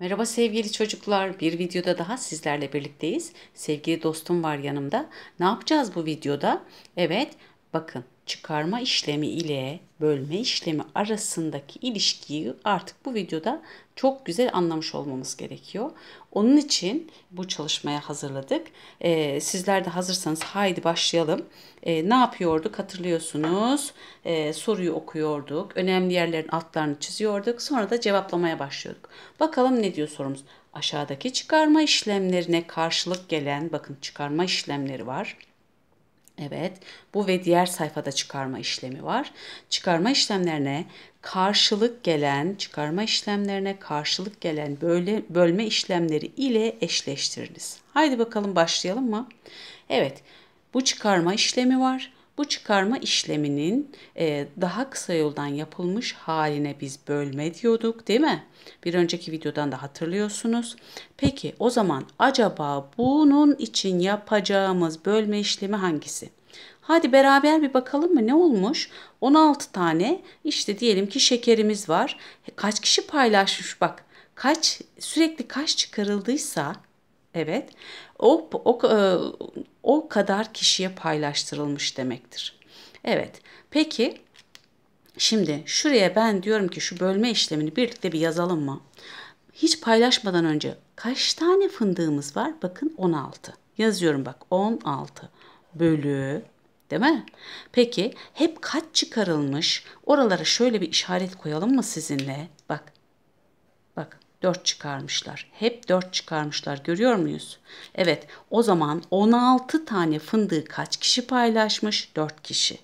Merhaba sevgili çocuklar. Bir videoda daha sizlerle birlikteyiz. Sevgili dostum var yanımda. Ne yapacağız bu videoda? Evet, bakın çıkarma işlemi ile bölme işlemi arasındaki ilişkiyi artık bu videoda çok güzel anlamış olmamız gerekiyor. Onun için bu çalışmaya hazırladık. Ee, sizler de hazırsanız haydi başlayalım. Ee, ne yapıyorduk hatırlıyorsunuz. Ee, soruyu okuyorduk. Önemli yerlerin altlarını çiziyorduk. Sonra da cevaplamaya başlıyorduk. Bakalım ne diyor sorumuz. Aşağıdaki çıkarma işlemlerine karşılık gelen bakın çıkarma işlemleri var Evet, bu ve diğer sayfada çıkarma işlemi var. Çıkarma işlemlerine karşılık gelen, çıkarma işlemlerine karşılık gelen böyle bölme işlemleri ile eşleştiriniz. Haydi bakalım başlayalım mı? Evet, bu çıkarma işlemi var. Bu çıkarma işleminin e, daha kısa yoldan yapılmış haline biz bölme diyorduk değil mi? Bir önceki videodan da hatırlıyorsunuz. Peki o zaman acaba bunun için yapacağımız bölme işlemi hangisi? Hadi beraber bir bakalım mı ne olmuş? 16 tane işte diyelim ki şekerimiz var. Kaç kişi paylaşmış bak. Kaç sürekli kaç çıkarıldıysa evet o, o e, o kadar kişiye paylaştırılmış demektir. Evet peki şimdi şuraya ben diyorum ki şu bölme işlemini birlikte bir yazalım mı? Hiç paylaşmadan önce kaç tane fındığımız var? Bakın 16. Yazıyorum bak 16 bölü değil mi? Peki hep kaç çıkarılmış? Oralara şöyle bir işaret koyalım mı sizinle? Bak 4 çıkarmışlar. Hep 4 çıkarmışlar görüyor muyuz? Evet o zaman 16 tane fındığı kaç kişi paylaşmış? 4 kişi.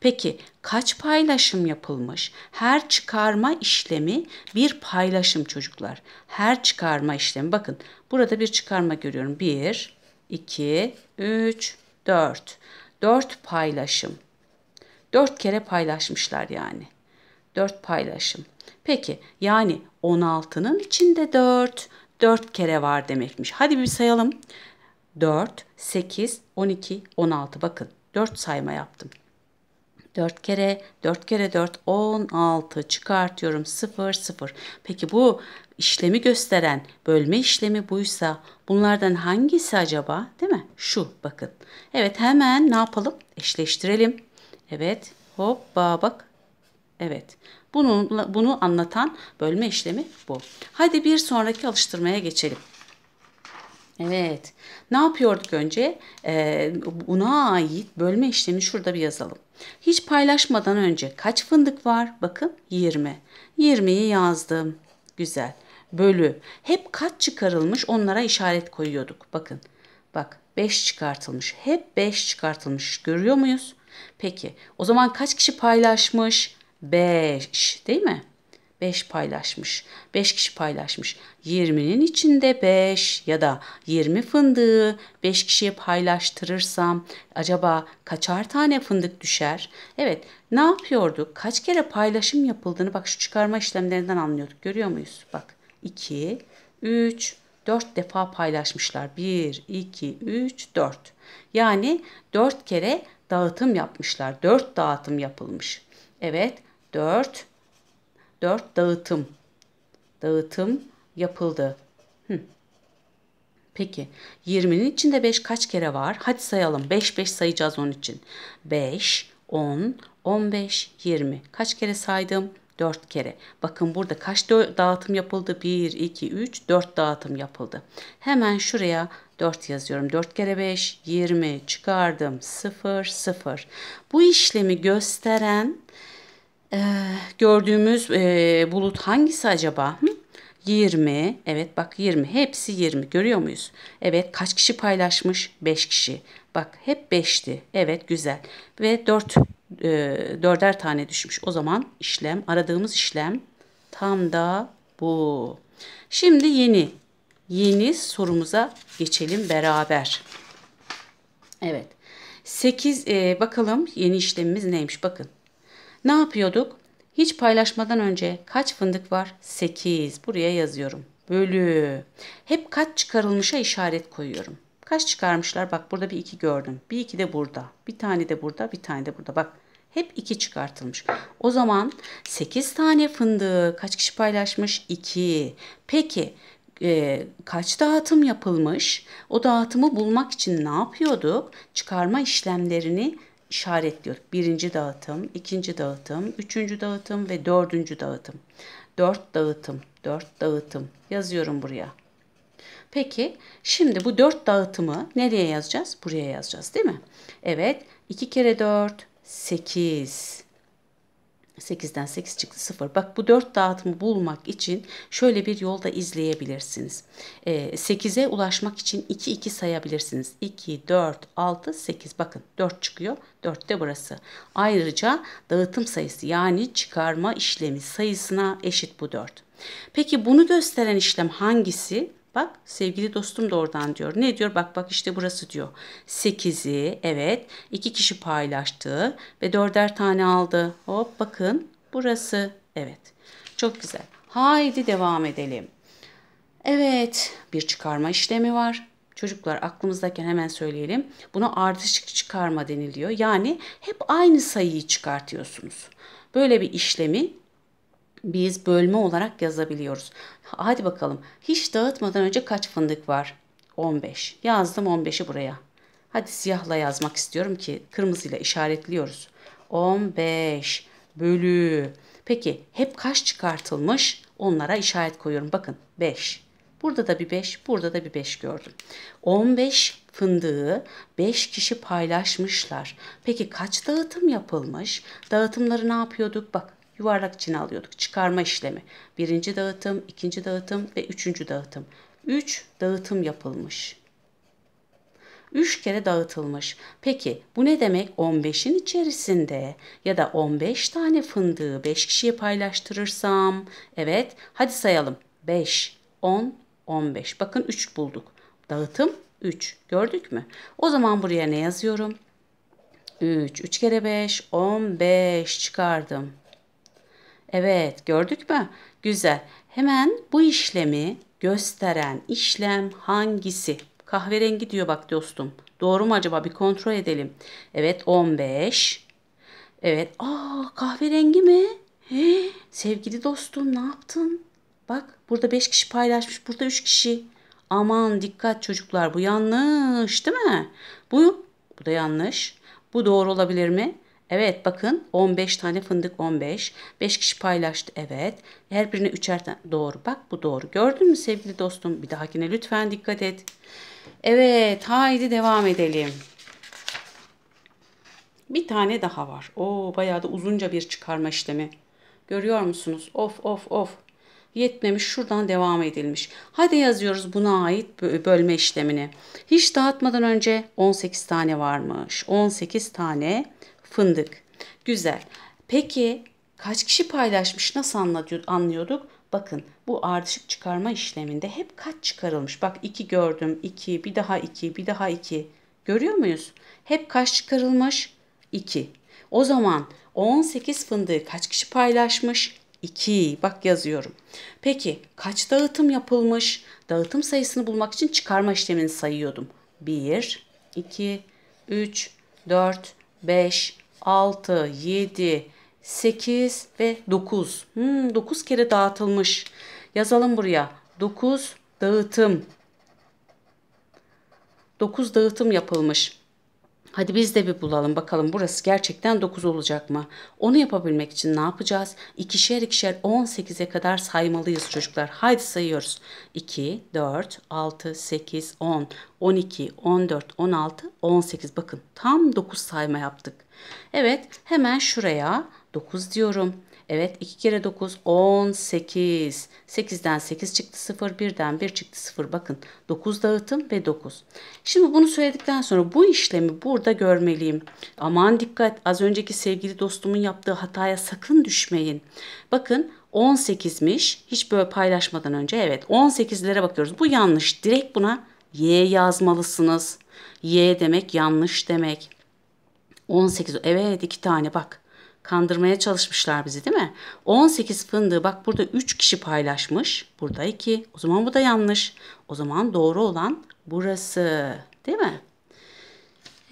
Peki kaç paylaşım yapılmış? Her çıkarma işlemi bir paylaşım çocuklar. Her çıkarma işlemi bakın burada bir çıkarma görüyorum. 1, 2, 3, 4. 4 paylaşım. 4 kere paylaşmışlar yani. 4 paylaşım. Peki yani 16'nın içinde 4, 4 kere var demekmiş. Hadi bir sayalım. 4, 8, 12, 16. Bakın 4 sayma yaptım. 4 kere 4 kere 4 16 çıkartıyorum 0 0. Peki bu işlemi gösteren bölme işlemi buysa bunlardan hangisi acaba değil mi? Şu bakın. Evet hemen ne yapalım? Eşleştirelim. Evet hoppa bak Evet. Bunu, bunu anlatan bölme işlemi bu. Hadi bir sonraki alıştırmaya geçelim. Evet. Ne yapıyorduk önce? Ee, buna ait bölme işlemi şurada bir yazalım. Hiç paylaşmadan önce kaç fındık var? Bakın 20. 20'yi yazdım. Güzel. Bölü. Hep kaç çıkarılmış onlara işaret koyuyorduk. Bakın. Bak 5 çıkartılmış. Hep 5 çıkartılmış. Görüyor muyuz? Peki o zaman kaç kişi paylaşmış? 5 değil mi? 5 paylaşmış. 5 kişi paylaşmış. 20'nin içinde 5 ya da 20 fındığı 5 kişiye paylaştırırsam acaba kaçar tane fındık düşer? Evet ne yapıyorduk? Kaç kere paylaşım yapıldığını bak şu çıkarma işlemlerinden anlıyorduk. Görüyor muyuz? Bak 2, 3, 4 defa paylaşmışlar. 1, 2, 3, 4. Yani 4 kere dağıtım yapmışlar. 4 dağıtım yapılmış. Evet 4. 4 dağıtım. Dağıtım yapıldı. Hı. Peki 20'nin içinde 5 kaç kere var? Hadi sayalım. 5 5 sayacağız onun için. 5, 10, 15, 20. Kaç kere saydım? 4 kere. Bakın burada kaç dağıtım yapıldı? 1, 2, 3, 4 dağıtım yapıldı. Hemen şuraya 4 yazıyorum. 4 kere 5, 20 çıkardım. 0, 0. Bu işlemi gösteren ee, gördüğümüz e, bulut hangisi acaba? Hı? 20. Evet bak 20. Hepsi 20. Görüyor muyuz? Evet kaç kişi paylaşmış? 5 kişi. Bak hep 5'ti. Evet güzel. Ve 4 e, 4'er tane düşmüş. O zaman işlem aradığımız işlem tam da bu. Şimdi yeni yeni sorumuza geçelim beraber. Evet. 8 e, bakalım yeni işlemimiz neymiş bakın. Ne yapıyorduk? Hiç paylaşmadan önce kaç fındık var? 8. Buraya yazıyorum. Bölü. Hep kaç çıkarılmışa işaret koyuyorum. Kaç çıkarmışlar? Bak burada bir iki gördüm. Bir iki de burada. Bir tane de burada. Bir tane de burada. Bak hep iki çıkartılmış. O zaman 8 tane fındığı kaç kişi paylaşmış? 2. Peki e, kaç dağıtım yapılmış? O dağıtımı bulmak için ne yapıyorduk? Çıkarma işlemlerini işaretliyor. Birinci dağıtım, ikinci dağıtım, üçüncü dağıtım ve dördüncü dağıtım. Dört dağıtım, dört dağıtım yazıyorum buraya. Peki şimdi bu dört dağıtımı nereye yazacağız? Buraya yazacağız değil mi? Evet 2 kere 4 8. 8'den 8 çıktı 0. Bak bu 4 dağıtımı bulmak için şöyle bir yolda izleyebilirsiniz. 8'e ee, ulaşmak için 2 2 sayabilirsiniz. 2, 4, 6, 8 bakın 4 çıkıyor. 4 de burası. Ayrıca dağıtım sayısı yani çıkarma işlemi sayısına eşit bu 4. Peki bunu gösteren işlem hangisi? Bak sevgili dostum da oradan diyor. Ne diyor? Bak bak işte burası diyor. 8'i evet 2 kişi paylaştı ve dörder tane aldı. Hop bakın burası. Evet çok güzel. Haydi devam edelim. Evet bir çıkarma işlemi var. Çocuklar aklımızdayken hemen söyleyelim. Buna ardışık çıkarma deniliyor. Yani hep aynı sayıyı çıkartıyorsunuz. Böyle bir işlemi biz bölme olarak yazabiliyoruz. Hadi bakalım. Hiç dağıtmadan önce kaç fındık var? 15. Yazdım 15'i buraya. Hadi siyahla yazmak istiyorum ki kırmızıyla işaretliyoruz. 15 bölü. Peki hep kaç çıkartılmış? Onlara işaret koyuyorum. Bakın 5. Burada da bir 5, burada da bir 5 gördüm. 15 fındığı 5 kişi paylaşmışlar. Peki kaç dağıtım yapılmış? Dağıtımları ne yapıyorduk? Bak yuvarlak içine alıyorduk. Çıkarma işlemi. Birinci dağıtım, ikinci dağıtım ve üçüncü dağıtım. Üç dağıtım yapılmış. Üç kere dağıtılmış. Peki bu ne demek? 15'in içerisinde ya da 15 tane fındığı 5 kişiye paylaştırırsam. Evet hadi sayalım. 5, 10, 15. Bakın 3 bulduk. Dağıtım 3. Gördük mü? O zaman buraya ne yazıyorum? 3. 3 kere 5, 15 çıkardım. Evet gördük mü? Güzel. Hemen bu işlemi gösteren işlem hangisi? Kahverengi diyor bak dostum. Doğru mu acaba bir kontrol edelim. Evet 15. Evet aa kahverengi mi? He, sevgili dostum ne yaptın? Bak burada 5 kişi paylaşmış burada 3 kişi. Aman dikkat çocuklar bu yanlış değil mi? Bu, bu da yanlış. Bu doğru olabilir mi? Evet bakın 15 tane fındık 15. 5 kişi paylaştı evet. Her birine üçer tane doğru. Bak bu doğru. Gördün mü sevgili dostum? Bir dahakine lütfen dikkat et. Evet haydi devam edelim. Bir tane daha var. Oo bayağı da uzunca bir çıkarma işlemi. Görüyor musunuz? Of of of. Yetmemiş şuradan devam edilmiş. Hadi yazıyoruz buna ait bölme işlemini. Hiç dağıtmadan önce 18 tane varmış. 18 tane fındık. Güzel. Peki kaç kişi paylaşmış nasıl anlıyorduk? Bakın bu ardışık çıkarma işleminde hep kaç çıkarılmış? Bak 2 gördüm, 2, bir daha 2, bir daha 2. Görüyor muyuz? Hep kaç çıkarılmış? 2. O zaman 18 fındığı kaç kişi paylaşmış? 2. Bak yazıyorum. Peki kaç dağıtım yapılmış? Dağıtım sayısını bulmak için çıkarma işlemini sayıyordum. 1, 2, 3, 4, 5, 6, 7, 8 ve 9. Hmm, 9 kere dağıtılmış. Yazalım buraya. 9 dağıtım. 9 dağıtım yapılmış. Hadi biz de bir bulalım bakalım burası gerçekten 9 olacak mı? Onu yapabilmek için ne yapacağız? İkişer ikişer 18'e kadar saymalıyız çocuklar. Haydi sayıyoruz. 2, 4, 6, 8, 10, 12, 14, 16, 18. Bakın tam 9 sayma yaptık. Evet hemen şuraya 9 diyorum. Evet 2 kere 9 18. 8'den 8 çıktı 0. 1'den 1 çıktı 0. Bakın 9 dağıtım ve 9. Şimdi bunu söyledikten sonra bu işlemi burada görmeliyim. Aman dikkat az önceki sevgili dostumun yaptığı hataya sakın düşmeyin. Bakın 18'miş. Hiç böyle paylaşmadan önce evet 18'lere bakıyoruz. Bu yanlış. Direkt buna Y yazmalısınız. Y demek yanlış demek. 18 evet iki tane bak. Kandırmaya çalışmışlar bizi değil mi? 18 fındığı bak burada 3 kişi paylaşmış. Burada 2. O zaman bu da yanlış. O zaman doğru olan burası. Değil mi?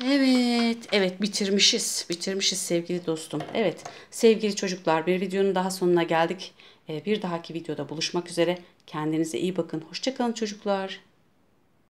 Evet, evet bitirmişiz. Bitirmişiz sevgili dostum. Evet, sevgili çocuklar bir videonun daha sonuna geldik. Ee, bir dahaki videoda buluşmak üzere. Kendinize iyi bakın. Hoşçakalın çocuklar.